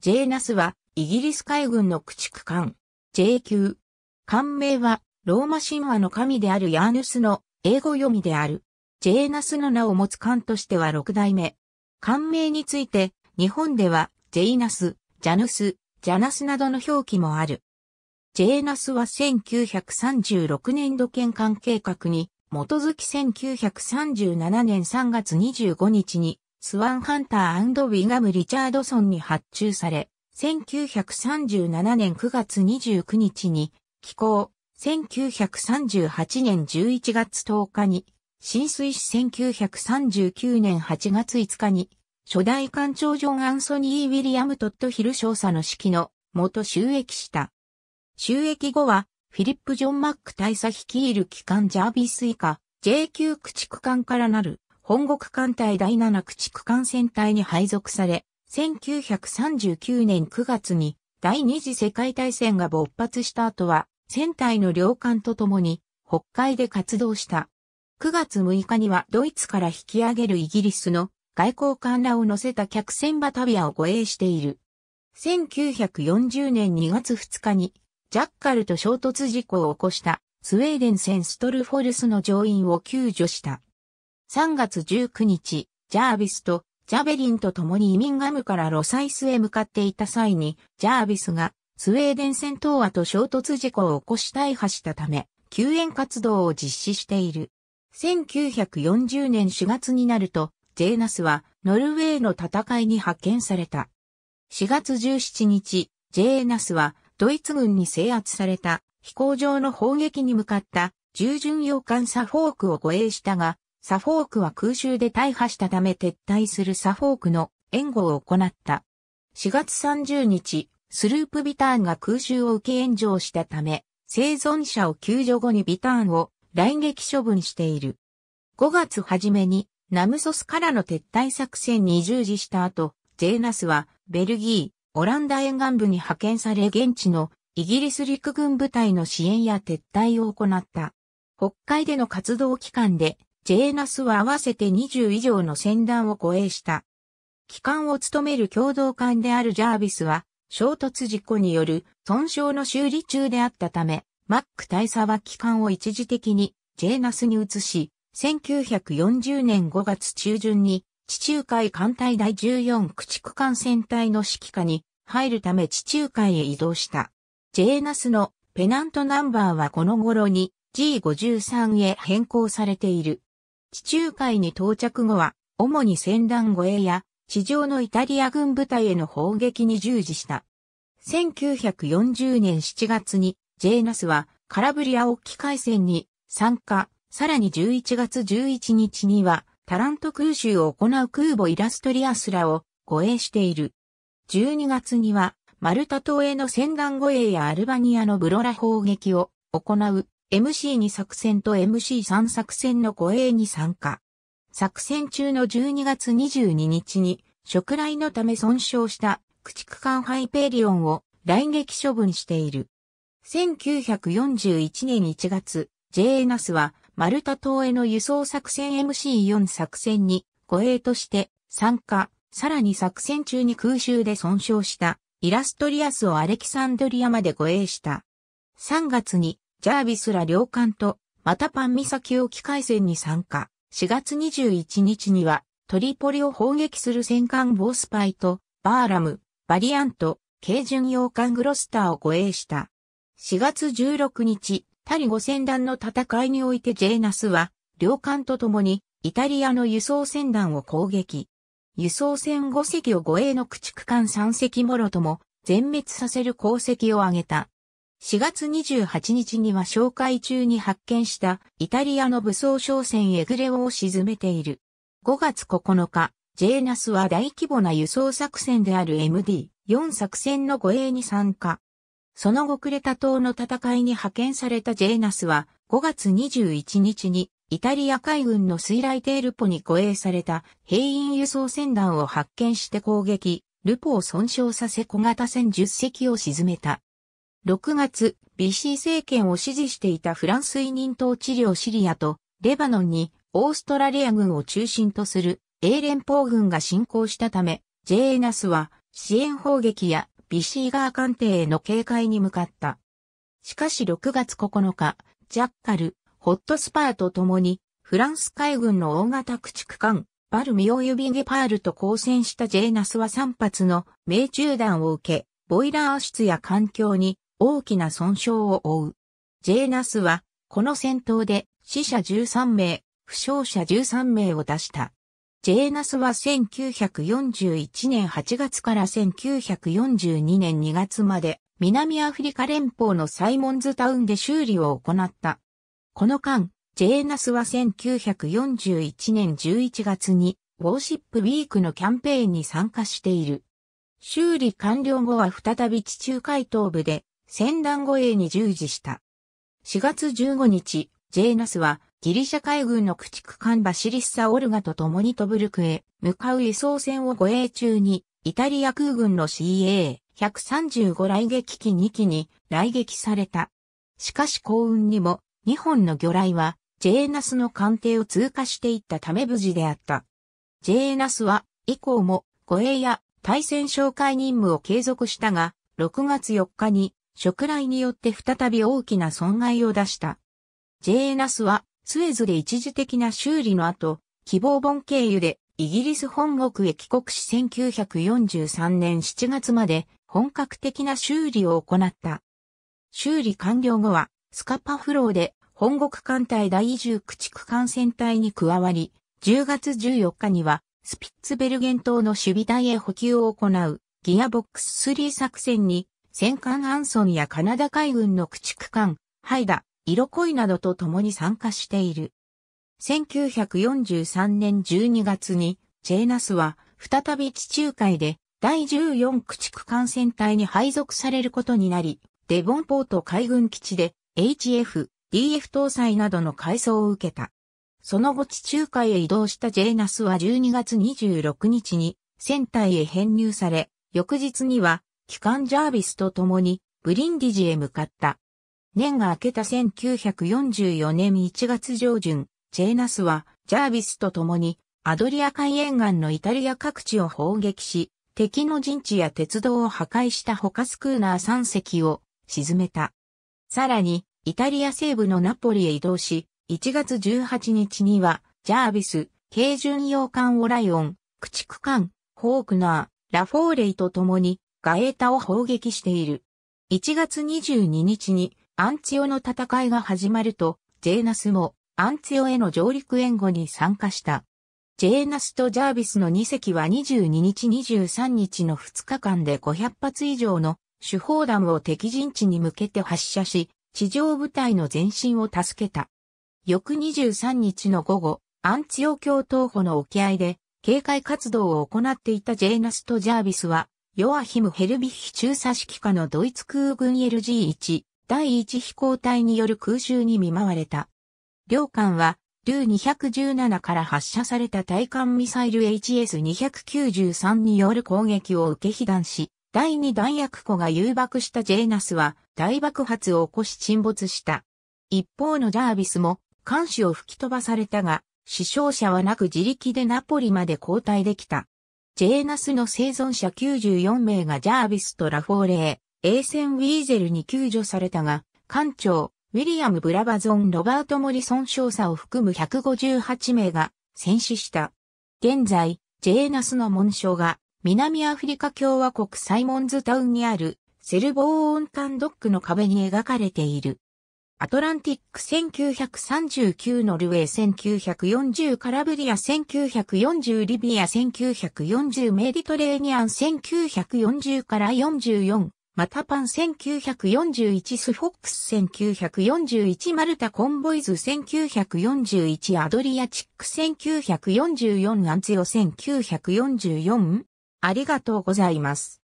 J ナスは、イギリス海軍の駆逐艦、J 級。艦名は、ローマ神話の神であるヤーヌスの英語読みである。J ナスの名を持つ艦としては6代目。艦名について、日本では、J ナス、ジャヌス、ジャナスなどの表記もある。J ナスは1936年度県艦計画に基づき1937年3月25日にスワンハンターウィガム・リチャードソンに発注され、1937年9月29日に寄港、1938年11月10日に、浸水し1939年8月5日に、初代艦長ジョン・アンソニー・ウィリアム・トッド・ヒル少佐の指揮の元収益した。収益後は、フィリップ・ジョン・マック大佐率いる機関ジャービス以下、J 級駆逐艦からなる本国艦隊第7駆逐艦船隊に配属され、1939年9月に第二次世界大戦が勃発した後は、船隊の領艦とともに北海で活動した。9月6日にはドイツから引き上げるイギリスの外交官らを乗せた客船バタビアを護衛している。1940年2月2日にジャッカルと衝突事故を起こしたスウェーデン船ストルフォルスの乗員を救助した。3月19日、ジャービスとジャベリンと共にイミンガムからロサイスへ向かっていた際に、ジャービスがスウェーデン戦闘和と衝突事故を起こし大破したため、救援活動を実施している。1940年4月になると、ジェーナスはノルウェーの戦いに派遣された。4月17日、ジェーナスはドイツ軍に制圧された飛行場の砲撃に向かった従順洋艦サフォークを護衛したが、サフォークは空襲で大破したため撤退するサフォークの援護を行った。4月30日、スループビターンが空襲を受け炎上したため、生存者を救助後にビターンを来撃処分している。5月初めにナムソスからの撤退作戦に従事した後、ジェーナスはベルギー、オランダ沿岸部に派遣され現地のイギリス陸軍部隊の支援や撤退を行った。北海での活動期間でジェーナスは合わせて20以上の船団を護衛した。機関を務める共同艦であるジャービスは、衝突事故による損傷の修理中であったため、マック大佐は機関を一時的にジェーナスに移し、1940年5月中旬に地中海艦隊第14駆逐艦船隊の指揮下に入るため地中海へ移動した。ジェーナスのペナントナンバーはこの頃に G53 へ変更されている。地中海に到着後は、主に戦乱護衛や、地上のイタリア軍部隊への砲撃に従事した。1940年7月に、ジェーナスは、カラブリア沖海戦に参加、さらに11月11日には、タラント空襲を行う空母イラストリアスラを護衛している。12月には、マルタ島への戦艦護衛やアルバニアのブロラ砲撃を行う MC2 作戦と MC3 作戦の護衛に参加。作戦中の12月22日に、食雷のため損傷した駆逐艦ハイペリオンを来撃処分している。1941年1月、j ナスはマルタ島への輸送作戦 MC4 作戦に護衛として参加、さらに作戦中に空襲で損傷したイラストリアスをアレキサンドリアまで護衛した。3月にジャービスら両艦と、またパン岬沖海戦に参加。4月21日には、トリポリを砲撃する戦艦ボースパイと、バーラム、バリアント、軽巡洋艦グロスターを護衛した。4月16日、タリゴ船団の戦いにおいてジェーナスは、両艦と共に、イタリアの輸送船団を攻撃。輸送船5隻を護衛の駆逐艦3隻もろとも、全滅させる功績を挙げた。4月28日には紹介中に発見したイタリアの武装商船エグレオを沈めている。5月9日、ジェーナスは大規模な輸送作戦である MD4 作戦の護衛に参加。その後クレタ島の戦いに派遣されたジェーナスは5月21日にイタリア海軍の水雷艇ルポに護衛された兵員輸送船団を発見して攻撃、ルポを損傷させ小型船10隻を沈めた。6月、ビシー政権を支持していたフランス委任統治領シリアとレバノンにオーストラリア軍を中心とする英連邦軍が侵攻したため、j ナスは支援砲撃やビシーガー艦艇への警戒に向かった。しかし6月9日、ジャッカル、ホットスパーと共に、フランス海軍の大型駆逐艦、バルミオユビンゲパールと交戦した j ナスは3発の命中弾を受け、ボイラー室や環境に大きな損傷を負う。ジェーナスは、この戦闘で死者13名、負傷者13名を出した。ジェーナスは1941年8月から1942年2月まで南アフリカ連邦のサイモンズタウンで修理を行った。この間、ジェーナスは1941年11月にウォーシップウィークのキャンペーンに参加している。修理完了後は再び地中海東部で戦乱護衛に従事した。4月15日、ジェーナスはギリシャ海軍の駆逐艦バシリッサ・オルガと共にトブルクへ向かう輸送船を護衛中に、イタリア空軍の CA135 来撃機2機に来撃された。しかし幸運にも日本の魚雷はジェーナスの艦艇を通過していったため無事であった。ジェーナスは以降も護衛や対戦紹介任務を継続したが、6月4日に食雷によって再び大きな損害を出した。JA n s は、スエズで一時的な修理の後、希望本経由で、イギリス本国へ帰国し1943年7月まで、本格的な修理を行った。修理完了後は、スカパフローで、本国艦隊第10駆逐艦船隊に加わり、10月14日には、スピッツベルゲン島の守備隊へ補給を行う、ギアボックス3作戦に戦艦アンソンやカナダ海軍の駆逐艦、ハイダ、イロコイなどと共に参加している。1943年12月に、ジェーナスは、再び地中海で、第14駆逐艦船隊に配属されることになり、デボンポート海軍基地で、HF、DF 搭載などの改装を受けた。その後地中海へ移動したジェーナスは12月26日に船体へ編入され、翌日には機関ジャービスと共にブリンディジへ向かった。年が明けた1944年1月上旬、チェーナスはジャービスと共にアドリア海沿岸のイタリア各地を砲撃し、敵の陣地や鉄道を破壊した他スクーナー3隻を沈めた。さらに、イタリア西部のナポリへ移動し、1月18日には、ジャービス、軽巡洋艦オライオン、駆逐艦、ホークナー、ラフォーレイと共に、ガエータを砲撃している。1月22日にアンツヨオの戦いが始まると、ジェーナスもアンツヨオへの上陸援護に参加した。ジェーナスとジャービスの2隻は22日23日の2日間で500発以上の手砲弾を敵陣地に向けて発射し、地上部隊の前進を助けた。翌23日の午後、アンツヨオ教東保の沖合で警戒活動を行っていたジェーナスとジャービスはヨアヒム・ヘルビッヒ中佐指揮下のドイツ空軍 LG1 第1飛行隊による空襲に見舞われた。両艦は、ルー217から発射された対艦ミサイル HS293 による攻撃を受け被弾し、第2弾薬庫が誘爆したジェーナスは大爆発を起こし沈没した。一方のジャービスも艦首を吹き飛ばされたが、死傷者はなく自力でナポリまで交代できた。ジェーナスの生存者94名がジャービスとラフォーレー、セン・ウィーゼルに救助されたが、艦長、ウィリアム・ブラバゾン・ロバート・モリソン少佐を含む158名が戦死した。現在、ジェーナスの紋章が南アフリカ共和国サイモンズタウンにあるセルボーオン艦ドックの壁に描かれている。アトランティック1939ノルウェー1940カラブリア1940リビア1940メディトレーニアン1940から44マタパン1941スフォックス1941マルタコンボイズ1941アドリアチック1944アンツヨ1944ありがとうございます。